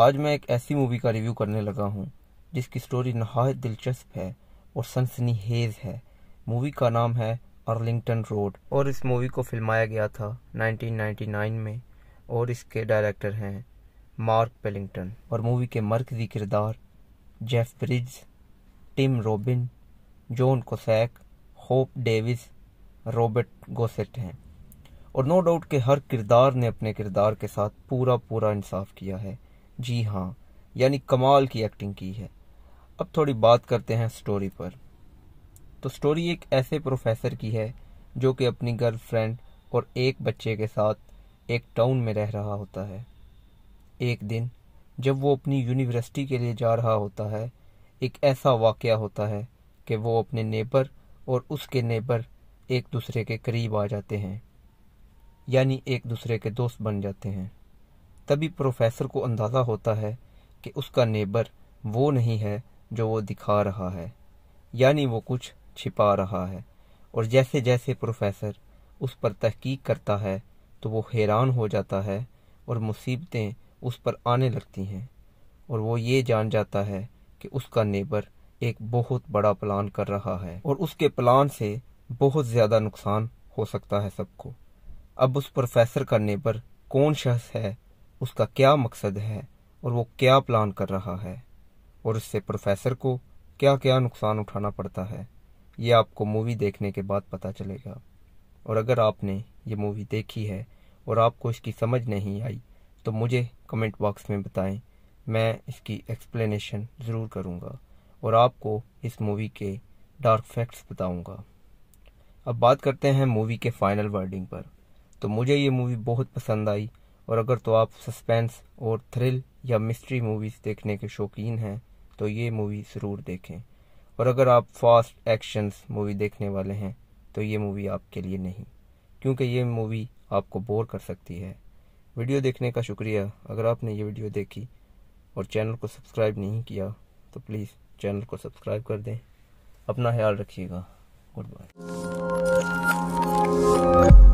आज मैं एक ऐसी मूवी का रिव्यू करने लगा हूँ जिसकी स्टोरी नहायत दिलचस्प है और सनसनी हेज है मूवी का नाम है अर्लिंगटन रोड और इस मूवी को फिल्माया गया था 1999 में और इसके डायरेक्टर हैं मार्क पेलिंगटन और मूवी के मरकजी किरदार Jeff Bridges Tim Robbins John Cusack Hope Davis Robert Gossett हैं और नो डाउट के हर किरदार ने अपने किरदार के साथ पूरा पूरा इंसाफ किया है जी हाँ यानी कमाल की एक्टिंग की है अब थोड़ी बात करते हैं स्टोरी पर तो स्टोरी एक ऐसे प्रोफेसर की है जो कि अपनी गर्लफ्रेंड और एक बच्चे के साथ एक टाउन में रह रहा होता है एक दिन जब वो अपनी यूनिवर्सिटी के लिए जा रहा होता है एक ऐसा वाक़ होता है कि वो अपने नेबर और उसके नेबर एक दूसरे के करीब आ जाते हैं यानी एक दूसरे के दोस्त बन जाते हैं तभी प्रोफेसर को अंदाज़ा होता है कि उसका नेबर वो नहीं है जो वो दिखा रहा है यानी वो कुछ छिपा रहा है और जैसे जैसे प्रोफेसर उस पर तहकीक करता है तो वो हैरान हो जाता है और मुसीबतें उस पर आने लगती हैं और वो ये जान जाता है कि उसका नेबर एक बहुत बड़ा प्लान कर रहा है और उसके प्लान से बहुत ज़्यादा नुकसान हो सकता है सबको अब उस प्रोफेसर का नेबर कौन शख्स है उसका क्या मकसद है और वो क्या प्लान कर रहा है और इससे प्रोफेसर को क्या क्या नुकसान उठाना पड़ता है ये आपको मूवी देखने के बाद पता चलेगा और अगर आपने ये मूवी देखी है और आपको इसकी समझ नहीं आई तो मुझे कमेंट बॉक्स में बताएं मैं इसकी एक्सप्लेनेशन ज़रूर करूँगा और आपको इस मूवी के डार्क फैक्ट्स बताऊँगा अब बात करते हैं मूवी के फाइनल वर्डिंग पर तो मुझे ये मूवी बहुत पसंद आई और अगर तो आप सस्पेंस और थ्रिल या मिस्ट्री मूवीज़ देखने के शौकीन हैं तो ये मूवी ज़रूर देखें और अगर आप फास्ट एक्शंस मूवी देखने वाले हैं तो ये मूवी आपके लिए नहीं क्योंकि ये मूवी आपको बोर कर सकती है वीडियो देखने का शुक्रिया अगर आपने ये वीडियो देखी और चैनल को सब्सक्राइब नहीं किया तो प्लीज़ चैनल को सब्सक्राइब कर दें अपना ख्याल रखिएगा गुड बाय